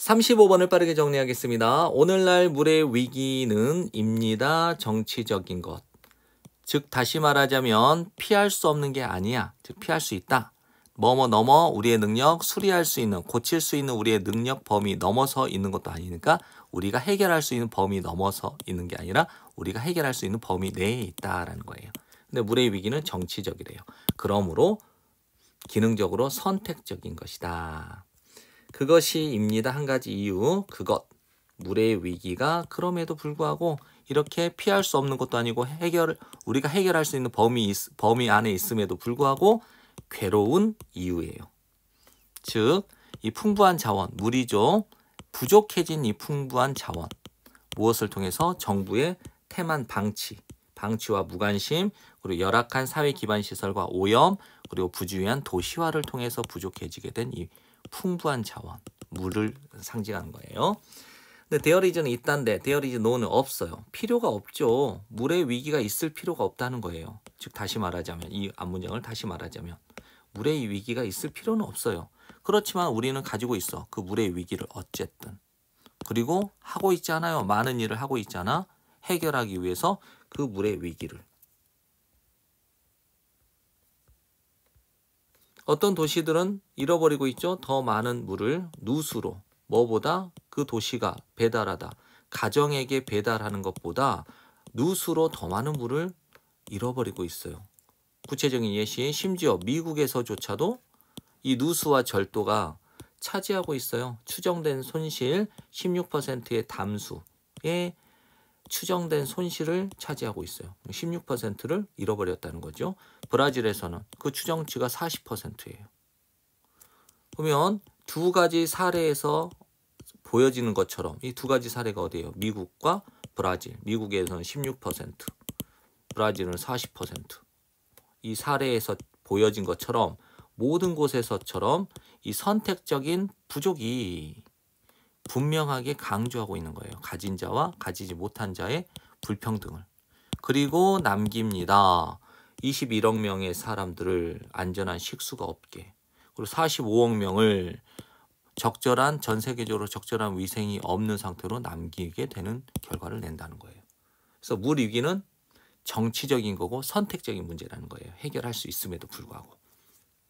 35번을 빠르게 정리하겠습니다. 오늘날 물의 위기는 입니다. 정치적인 것. 즉 다시 말하자면 피할 수 없는 게 아니야. 즉 피할 수 있다. 뭐뭐 넘어 우리의 능력 수리할 수 있는 고칠 수 있는 우리의 능력 범위 넘어서 있는 것도 아니니까 우리가 해결할 수 있는 범위 넘어서 있는 게 아니라 우리가 해결할 수 있는 범위 내에 있다라는 거예요. 근데 물의 위기는 정치적이래요. 그러므로 기능적으로 선택적인 것이다. 그것이입니다. 한 가지 이유, 그것. 물의 위기가 그럼에도 불구하고 이렇게 피할 수 없는 것도 아니고 해결, 우리가 해결할 수 있는 범위, 범위 안에 있음에도 불구하고 괴로운 이유예요. 즉, 이 풍부한 자원, 물이죠. 부족해진 이 풍부한 자원. 무엇을 통해서 정부의 태만 방치, 방치와 무관심, 그리고 열악한 사회 기반 시설과 오염, 그리고 부주의한 도시화를 통해서 부족해지게 된이 풍부한 자원, 물을 상징하는 거예요. 근데 t h e r 는 있단데 there 는 없어요. 필요가 없죠. 물의 위기가 있을 필요가 없다는 거예요. 즉 다시 말하자면 이 앞문장을 다시 말하자면 물의 위기가 있을 필요는 없어요. 그렇지만 우리는 가지고 있어. 그 물의 위기를 어쨌든. 그리고 하고 있잖아요. 많은 일을 하고 있잖아. 해결하기 위해서 그 물의 위기를. 어떤 도시들은 잃어버리고 있죠. 더 많은 물을 누수로 뭐보다 그 도시가 배달하다 가정에게 배달하는 것보다 누수로 더 많은 물을 잃어버리고 있어요. 구체적인 예시에 심지어 미국에서조차도 이 누수와 절도가 차지하고 있어요. 추정된 손실 16%의 담수에 추정된 손실을 차지하고 있어요. 16%를 잃어버렸다는 거죠. 브라질에서는 그 추정치가 40%예요. 그러면 두 가지 사례에서 보여지는 것처럼 이 두 가지 사례가 어디예요? 미국과 브라질. 미국에서는 16%, 브라질은 40%이 사례에서 보여진 것처럼 모든 곳에서처럼 이 선택적인 부족이 분명하게 강조하고 있는 거예요. 가진 자와 가지지 못한 자의 불평등을. 그리고 남깁니다. 21억 명의 사람들을 안전한 식수가 없게. 그리고 45억 명을 적절한 전 세계적으로 적절한 위생이 없는 상태로 남기게 되는 결과를 낸다는 거예요. 그래서 물 위기는 정치적인 거고 선택적인 문제라는 거예요. 해결할 수 있음에도 불구하고.